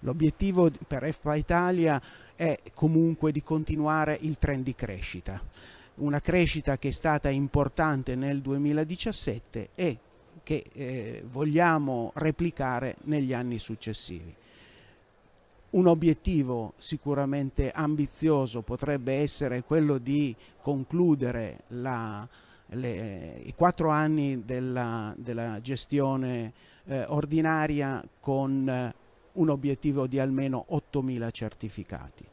L'obiettivo per EFPA Italia è comunque di continuare il trend di crescita, una crescita che è stata importante nel 2017 e che eh, vogliamo replicare negli anni successivi. Un obiettivo sicuramente ambizioso potrebbe essere quello di concludere la, le, i quattro anni della, della gestione eh, ordinaria con eh, un obiettivo di almeno 8.000 certificati.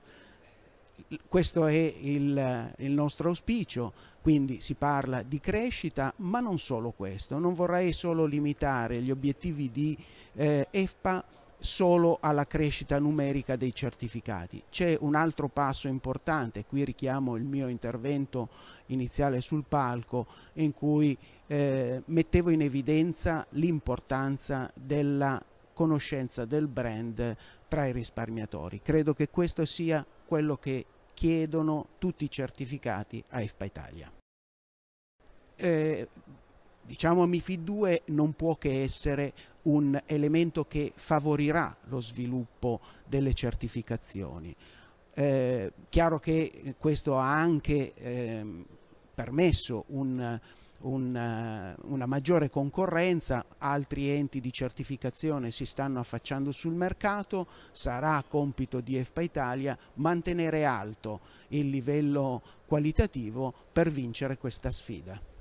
Questo è il, il, nostro auspicio, quindi si parla di crescita, ma non solo questo. Non vorrei solo limitare gli obiettivi di eh, EFPA solo alla crescita numerica dei certificati. C'è un altro passo importante, qui richiamo il mio intervento iniziale sul palco, in cui eh, mettevo in evidenza l'importanza della conoscenza del brand tra i risparmiatori. Credo che questo sia quello che chiedono tutti i certificati a IFPA Italia. Eh, diciamo MIFID2 non può che essere un elemento che favorirà lo sviluppo delle certificazioni. Eh, chiaro che questo ha anche eh, permesso un una, eh, una maggiore concorrenza, altri enti di certificazione si stanno affacciando sul mercato, sarà compito di EFPA Italia mantenere alto il livello qualitativo per vincere questa sfida.